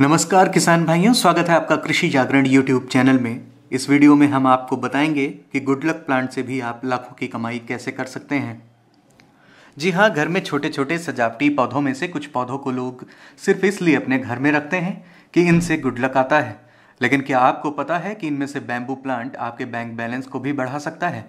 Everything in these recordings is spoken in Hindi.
नमस्कार किसान भाइयों स्वागत है आपका कृषि जागरण यूट्यूब चैनल में इस वीडियो में हम आपको बताएंगे कि गुडलक प्लांट से भी आप लाखों की कमाई कैसे कर सकते हैं जी हाँ घर में छोटे छोटे सजावटी पौधों में से कुछ पौधों को लोग सिर्फ इसलिए अपने घर में रखते हैं कि इनसे गुडलक आता है लेकिन क्या आपको पता है कि इनमें से बैम्बू प्लांट आपके बैंक बैलेंस को भी बढ़ा सकता है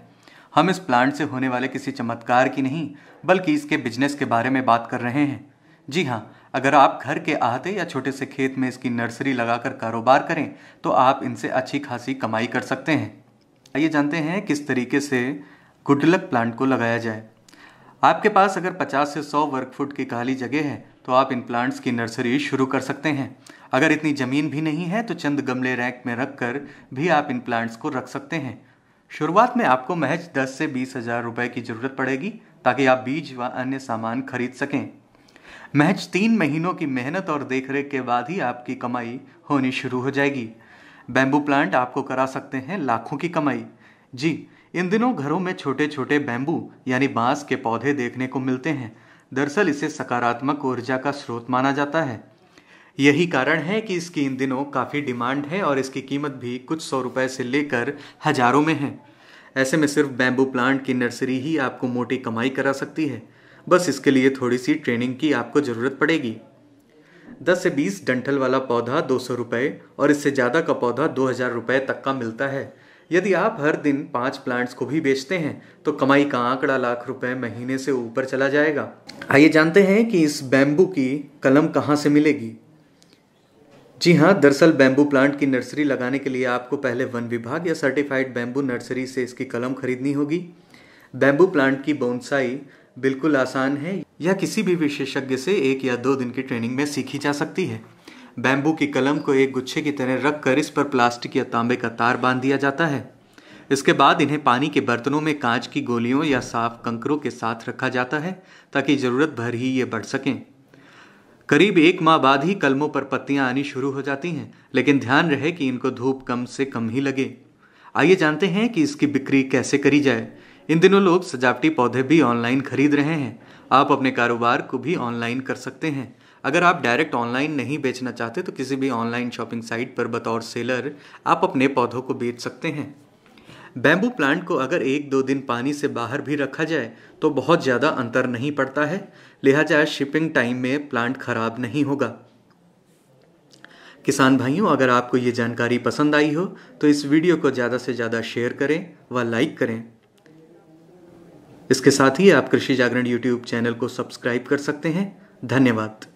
हम इस प्लांट से होने वाले किसी चमत्कार की नहीं बल्कि इसके बिजनेस के बारे में बात कर रहे हैं जी हाँ अगर आप घर के आहते या छोटे से खेत में इसकी नर्सरी लगाकर कारोबार करें तो आप इनसे अच्छी खासी कमाई कर सकते हैं आइए जानते हैं किस तरीके से गुडलक प्लांट को लगाया जाए आपके पास अगर 50 से 100 वर्ग फुट की खाली जगह है तो आप इन प्लांट्स की नर्सरी शुरू कर सकते हैं अगर इतनी ज़मीन भी नहीं है तो चंद गमले रैंक में रख कर भी आप इन प्लांट्स को रख सकते हैं शुरुआत में आपको महज 10 से बीस हज़ार रुपये की ज़रूरत पड़ेगी ताकि आप बीज व अन्य सामान खरीद सकें महज तीन महीनों की मेहनत और देखरेख के बाद ही आपकी कमाई होनी शुरू हो जाएगी बैम्बू प्लांट आपको करा सकते हैं लाखों की कमाई जी इन दिनों घरों में छोटे छोटे बैम्बू यानी बांस के पौधे देखने को मिलते हैं दरअसल इसे सकारात्मक ऊर्जा का स्रोत माना जाता है यही कारण है कि इसकी इन दिनों काफ़ी डिमांड है और इसकी कीमत भी कुछ सौ रुपए से लेकर हजारों में है ऐसे में सिर्फ बैम्बू प्लांट की नर्सरी ही आपको मोटी कमाई करा सकती है बस इसके लिए थोड़ी सी ट्रेनिंग की आपको ज़रूरत पड़ेगी 10 से 20 डंठल वाला पौधा दो सौ रुपये और इससे ज़्यादा का पौधा दो हज़ार रुपये तक का मिलता है यदि आप हर दिन पाँच प्लांट्स को भी बेचते हैं तो कमाई का आंकड़ा लाख रुपए महीने से ऊपर चला जाएगा आइए जानते हैं कि इस बैम्बू की कलम कहाँ से मिलेगी जी हाँ दरअसल बैम्बू प्लांट की नर्सरी लगाने के लिए आपको पहले वन विभाग या सर्टिफाइड बैम्बू नर्सरी से इसकी कलम खरीदनी होगी बैम्बू प्लांट की बोनसाई बिल्कुल आसान है या किसी भी विशेषज्ञ से एक या दो दिन की ट्रेनिंग में सीखी जा सकती है बैम्बू की कलम को एक गुच्छे की तरह रख कर इस पर प्लास्टिक या तांबे का तार बांध दिया जाता है इसके बाद इन्हें पानी के बर्तनों में कांच की गोलियों या साफ कंकरों के साथ रखा जाता है ताकि ज़रूरत भर ही ये बढ़ सकें करीब एक माह बाद ही कलमों पर पत्तियां आनी शुरू हो जाती हैं लेकिन ध्यान रहे कि इनको धूप कम से कम ही लगे आइए जानते हैं कि इसकी बिक्री कैसे करी जाए इन दिनों लोग सजावटी पौधे भी ऑनलाइन खरीद रहे हैं आप अपने कारोबार को भी ऑनलाइन कर सकते हैं अगर आप डायरेक्ट ऑनलाइन नहीं बेचना चाहते तो किसी भी ऑनलाइन शॉपिंग साइट पर बतौर सेलर आप अपने पौधों को बेच सकते हैं बैम्बू प्लांट को अगर एक दो दिन पानी से बाहर भी रखा जाए तो बहुत ज़्यादा अंतर नहीं पड़ता है लिहाजा शिपिंग टाइम में प्लांट खराब नहीं होगा किसान भाइयों अगर आपको ये जानकारी पसंद आई हो तो इस वीडियो को ज़्यादा से ज़्यादा शेयर करें व लाइक करें इसके साथ ही आप कृषि जागरण यूट्यूब चैनल को सब्सक्राइब कर सकते हैं धन्यवाद